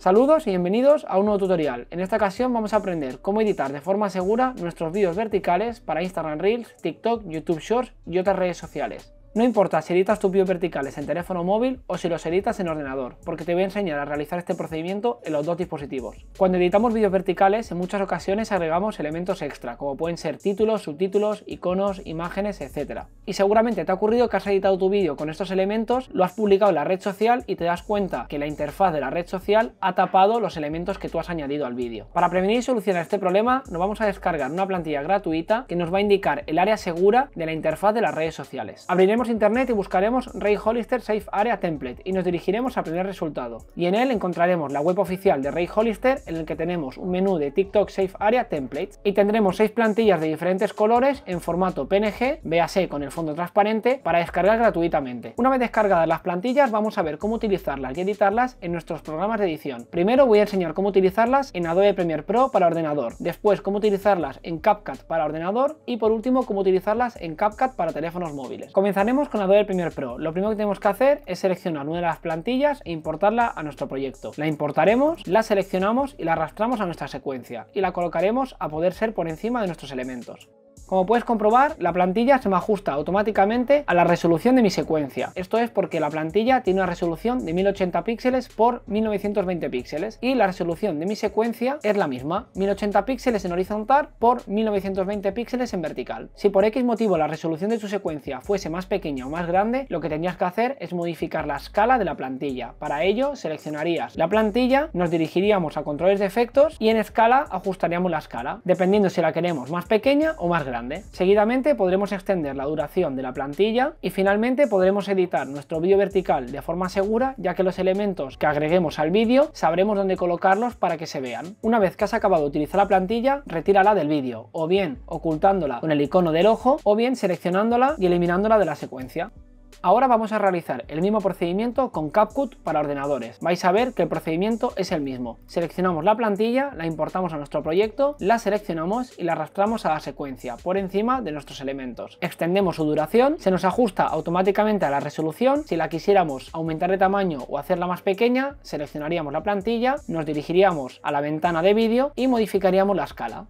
Saludos y bienvenidos a un nuevo tutorial. En esta ocasión vamos a aprender cómo editar de forma segura nuestros vídeos verticales para Instagram Reels, TikTok, YouTube Shorts y otras redes sociales. No importa si editas tus vídeos verticales en teléfono móvil o si los editas en ordenador, porque te voy a enseñar a realizar este procedimiento en los dos dispositivos. Cuando editamos vídeos verticales, en muchas ocasiones agregamos elementos extra, como pueden ser títulos, subtítulos, iconos, imágenes, etc. Y seguramente te ha ocurrido que has editado tu vídeo con estos elementos, lo has publicado en la red social y te das cuenta que la interfaz de la red social ha tapado los elementos que tú has añadido al vídeo. Para prevenir y solucionar este problema, nos vamos a descargar una plantilla gratuita que nos va a indicar el área segura de la interfaz de las redes sociales. Abriremos internet y buscaremos Ray Hollister Safe Area Template y nos dirigiremos al primer resultado. Y en él encontraremos la web oficial de Ray Hollister en el que tenemos un menú de TikTok Safe Area Templates y tendremos seis plantillas de diferentes colores en formato PNG, véase con el fondo transparente, para descargar gratuitamente. Una vez descargadas las plantillas vamos a ver cómo utilizarlas y editarlas en nuestros programas de edición. Primero voy a enseñar cómo utilizarlas en Adobe Premiere Pro para ordenador, después cómo utilizarlas en CapCut para ordenador y por último cómo utilizarlas en CapCut para teléfonos móviles. Comenzaremos con Adobe Premiere Pro. Lo primero que tenemos que hacer es seleccionar una de las plantillas e importarla a nuestro proyecto. La importaremos, la seleccionamos y la arrastramos a nuestra secuencia y la colocaremos a poder ser por encima de nuestros elementos. Como puedes comprobar, la plantilla se me ajusta automáticamente a la resolución de mi secuencia. Esto es porque la plantilla tiene una resolución de 1080 píxeles por 1920 píxeles y la resolución de mi secuencia es la misma, 1080 píxeles en horizontal por 1920 píxeles en vertical. Si por X motivo la resolución de tu secuencia fuese más pequeña o más grande, lo que tenías que hacer es modificar la escala de la plantilla. Para ello, seleccionarías la plantilla, nos dirigiríamos a controles de efectos y en escala ajustaríamos la escala, dependiendo si la queremos más pequeña o más grande. Seguidamente podremos extender la duración de la plantilla y finalmente podremos editar nuestro vídeo vertical de forma segura ya que los elementos que agreguemos al vídeo sabremos dónde colocarlos para que se vean. Una vez que has acabado de utilizar la plantilla, retírala del vídeo o bien ocultándola con el icono del ojo o bien seleccionándola y eliminándola de la secuencia. Ahora vamos a realizar el mismo procedimiento con CapCut para ordenadores. Vais a ver que el procedimiento es el mismo. Seleccionamos la plantilla, la importamos a nuestro proyecto, la seleccionamos y la arrastramos a la secuencia por encima de nuestros elementos. Extendemos su duración, se nos ajusta automáticamente a la resolución. Si la quisiéramos aumentar de tamaño o hacerla más pequeña, seleccionaríamos la plantilla, nos dirigiríamos a la ventana de vídeo y modificaríamos la escala.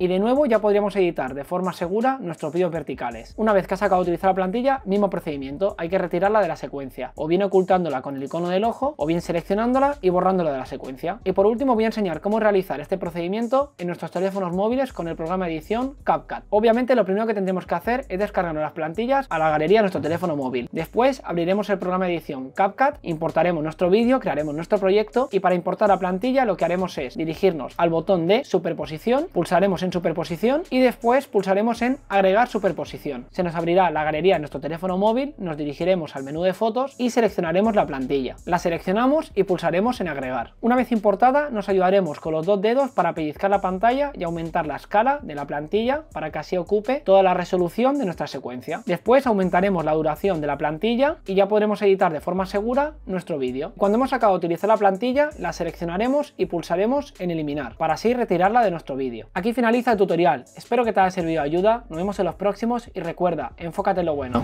Y de nuevo ya podríamos editar de forma segura nuestros vídeos verticales. Una vez que has acabado de utilizar la plantilla, mismo procedimiento, hay que retirarla de la secuencia, o bien ocultándola con el icono del ojo, o bien seleccionándola y borrándola de la secuencia. Y por último voy a enseñar cómo realizar este procedimiento en nuestros teléfonos móviles con el programa de edición CapCut. Obviamente lo primero que tendremos que hacer es descargarnos las plantillas a la galería de nuestro teléfono móvil. Después abriremos el programa de edición CapCut, importaremos nuestro vídeo, crearemos nuestro proyecto y para importar la plantilla lo que haremos es dirigirnos al botón de superposición, pulsaremos en superposición y después pulsaremos en agregar superposición. Se nos abrirá la galería de nuestro teléfono móvil, nos dirigiremos al menú de fotos y seleccionaremos la plantilla. La seleccionamos y pulsaremos en agregar. Una vez importada nos ayudaremos con los dos dedos para pellizcar la pantalla y aumentar la escala de la plantilla para que así ocupe toda la resolución de nuestra secuencia. Después aumentaremos la duración de la plantilla y ya podremos editar de forma segura nuestro vídeo. Cuando hemos acabado de utilizar la plantilla la seleccionaremos y pulsaremos en eliminar para así retirarla de nuestro vídeo. Aquí finalizamos el tutorial. Espero que te haya servido de ayuda, nos vemos en los próximos y recuerda, enfócate en lo bueno.